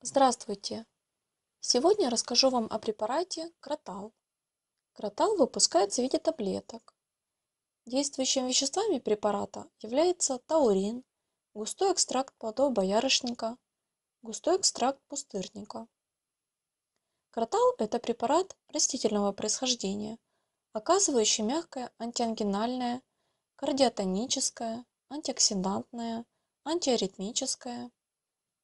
Здравствуйте! Сегодня я расскажу вам о препарате Кротал. Кротал выпускается в виде таблеток. Действующими веществами препарата является таурин, густой экстракт плодов боярышника, густой экстракт пустырника. Кротал – это препарат растительного происхождения, оказывающий мягкое антиангинальное, кардиотоническое, антиоксидантное, антиаритмическое,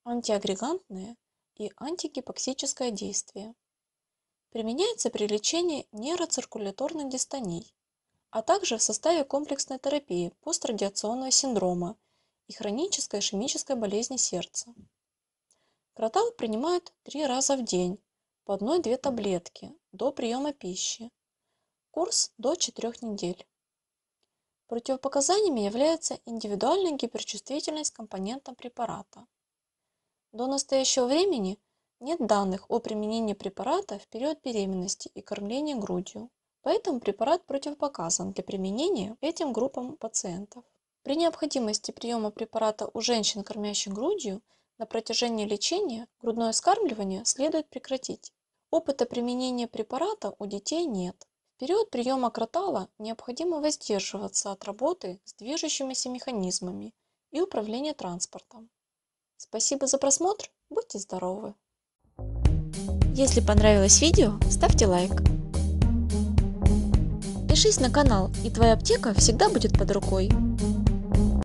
антиагрегантное и антигипоксическое действие. Применяется при лечении нейроциркуляторных дистоний, а также в составе комплексной терапии пострадиационного синдрома и хронической ишемической болезни сердца. Кротал принимают три раза в день по 1-2 таблетки до приема пищи. Курс до 4 недель. Противопоказаниями является индивидуальная гиперчувствительность компонента препарата, до настоящего времени нет данных о применении препарата в период беременности и кормления грудью, поэтому препарат противопоказан для применения этим группам пациентов. При необходимости приема препарата у женщин, кормящих грудью, на протяжении лечения грудное скармливание следует прекратить. Опыта применения препарата у детей нет. В период приема кротала необходимо воздерживаться от работы с движущимися механизмами и управления транспортом. Спасибо за просмотр, будьте здоровы! Если понравилось видео, ставьте лайк. Пишись на канал, и твоя аптека всегда будет под рукой.